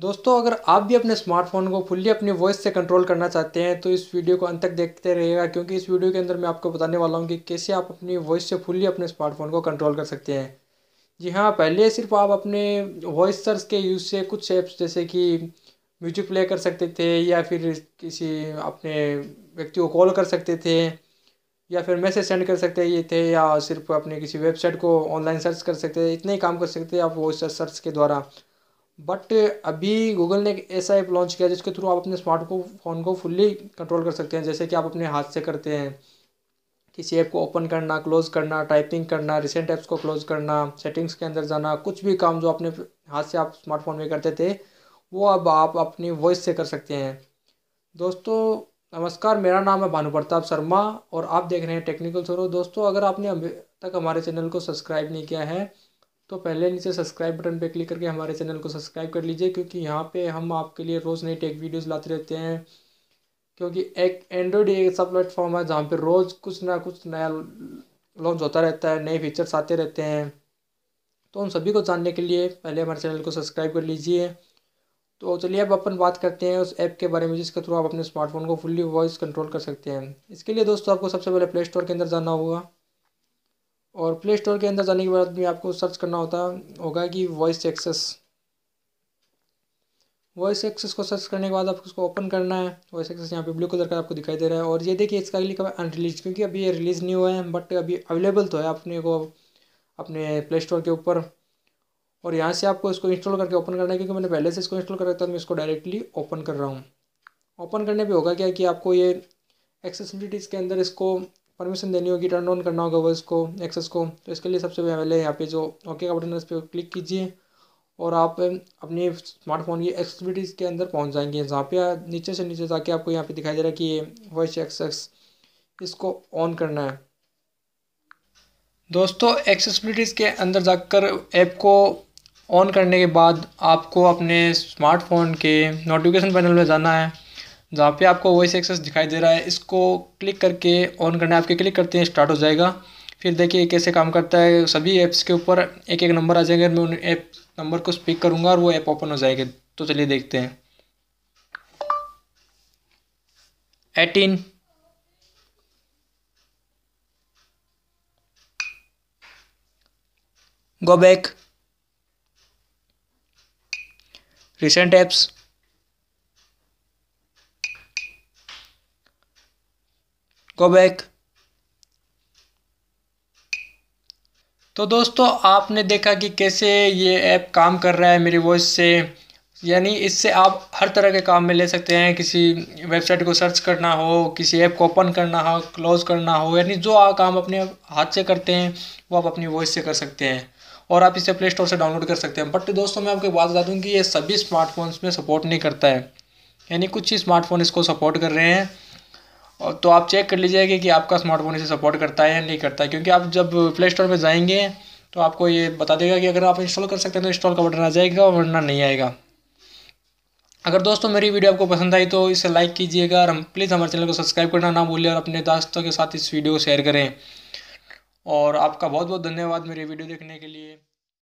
दोस्तों अगर आप भी अपने स्मार्टफोन को फुल्ली अपनी वॉइस से कंट्रोल करना चाहते हैं तो इस वीडियो को अंत तक देखते रहिएगा क्योंकि इस वीडियो के अंदर मैं आपको बताने वाला हूँ कि कैसे आप अपनी वॉइस से फुल्ली अपने स्मार्टफोन को कंट्रोल कर सकते हैं जी हाँ पहले सिर्फ आप अपने वॉइस सर्च के यूज़ से कुछ ऐप्स जैसे कि म्यूजिक प्ले कर सकते थे या फिर किसी अपने व्यक्ति को कॉल कर सकते थे या फिर मैसेज सेंड कर सकते ये थे या सिर्फ अपने किसी वेबसाइट को ऑनलाइन सर्च कर सकते थे इतने ही काम कर सकते थे आप वॉइस सर्च के द्वारा बट uh, अभी गूगल ने एक ऐसा ऐप लॉन्च किया जिसके थ्रू आप अपने स्मार्ट को फ़ोन को फुल्ली कंट्रोल कर सकते हैं जैसे कि आप अपने हाथ से करते हैं किसी ऐप को ओपन करना क्लोज़ करना टाइपिंग करना रिसेंट ऐप्स को क्लोज़ करना सेटिंग्स के अंदर जाना कुछ भी काम जो अपने हाथ से आप स्मार्टफोन में करते थे वो अब आप अपनी वॉइस से कर सकते हैं दोस्तों नमस्कार मेरा नाम है भानु प्रताप शर्मा और आप देख रहे हैं टेक्निकल सोरो दोस्तों अगर आपने अभी तक हमारे चैनल को सब्सक्राइब नहीं किया है तो पहले नीचे सब्सक्राइब बटन पर क्लिक करके हमारे चैनल को सब्सक्राइब कर लीजिए क्योंकि यहाँ पर हम आपके लिए रोज़ नई टेक वीडियोज़ लाते रहते हैं क्योंकि एक एंड्रॉयड एक ऐसा प्लेटफॉर्म है जहाँ पर रोज़ कुछ ना कुछ नया लॉन्च होता रहता है नए फीचर्स आते रहते हैं तो उन सभी को जानने के लिए पहले हमारे चैनल को सब्सक्राइब कर लीजिए तो चलिए अब अपन बात करते हैं उस ऐप के बारे में जिसके थ्रू आप अपने स्मार्टफोन को फुल्ली वॉइस कंट्रोल कर सकते हैं इसके लिए दोस्तों आपको सबसे पहले प्ले स्टोर के अंदर जाना होगा और प्ले स्टोर के अंदर जाने के बाद भी आपको सर्च करना होता होगा कि वॉइस एक्सेस वॉइस एक्सेस को सर्च करने के बाद आपको उसको ओपन करना है वॉइस एक्सेस यहाँ पे ब्लू कलर का आपको दिखाई दे रहा है और ये देखिए इसका लिखा है अनरिलीज क्योंकि अभी ये रिलीज़ नहीं हुआ है बट अभी अवेलेबल तो है अपने को अपने प्ले स्टोर के ऊपर और यहाँ से आपको इसको इंस्टॉल करके ओपन करना है क्योंकि मैंने पहले से इसको इंस्टॉल कर रखा था तो मैं इसको डायरेक्टली ओपन कर रहा हूँ ओपन करने पर होगा क्या कि आपको ये एक्सेसिबिलिटीज़ के अंदर इसको परमिशन देनी होगी टर्न ऑन करना होगा वो इसको एक्सेस को तो इसके लिए सबसे पहले यहाँ पे जो ओके का बटन है उस पर क्लिक कीजिए और आप अपने स्मार्टफोन की एक्सेसिबिलिटीज़ के अंदर पहुँच जाएंगे जहाँ पे नीचे से नीचे जाके आपको यहाँ पे दिखाई दे रहा है कि ये वॉइस एक्सेस इसको ऑन करना है दोस्तों एक्सेसिबिलिटीज़ के अंदर जाकर ऐप को ऑन करने के बाद आपको अपने स्मार्टफोन के नोटिफिकेशन पैनल में जाना है जहाँ पे आपको वॉइस एक्सेस दिखाई दे रहा है इसको क्लिक करके ऑन करना है आपके क्लिक करते हैं स्टार्ट हो जाएगा फिर देखिए कैसे काम करता है सभी ऐप्स के ऊपर एक एक नंबर आ जाएगा मैं उन ऐप नंबर को स्पीक करूँगा और वो ऐप ओपन हो जाएगी तो चलिए देखते हैं eighteen go back recent apps go back तो दोस्तों आपने देखा कि कैसे ये ऐप काम कर रहा है मेरी वॉइस से यानी इससे आप हर तरह के काम में ले सकते हैं किसी वेबसाइट को सर्च करना हो किसी ऐप को ओपन करना हो क्लोज करना हो यानी जो आप काम अपने हाथ से करते हैं वो आप अपनी वॉइस से कर सकते हैं और आप इसे प्ले स्टोर से डाउनलोड कर सकते हैं बट दोस्तों मैं आपको बात बता दूँ कि ये सभी स्मार्टफोन्स में सपोर्ट नहीं करता है यानी कुछ ही स्मार्टफोन इसको सपोर्ट कर रहे हैं तो आप चेक कर लीजिएगा कि आपका स्मार्टफोन इसे सपोर्ट करता है या नहीं करता है क्योंकि आप जब प्ले स्टोर में जाएंगे तो आपको ये बता देगा कि अगर आप इंस्टॉल कर सकते हैं तो इंस्टॉल का बटन आ जाएगा वरना नहीं आएगा अगर दोस्तों मेरी वीडियो आपको पसंद आई तो इसे लाइक कीजिएगा और हम प्लीज़ हमारे चैनल को सब्सक्राइब करना ना भूलें और अपने दोस्तों के साथ इस वीडियो को शेयर करें और आपका बहुत बहुत धन्यवाद मेरी वीडियो देखने के लिए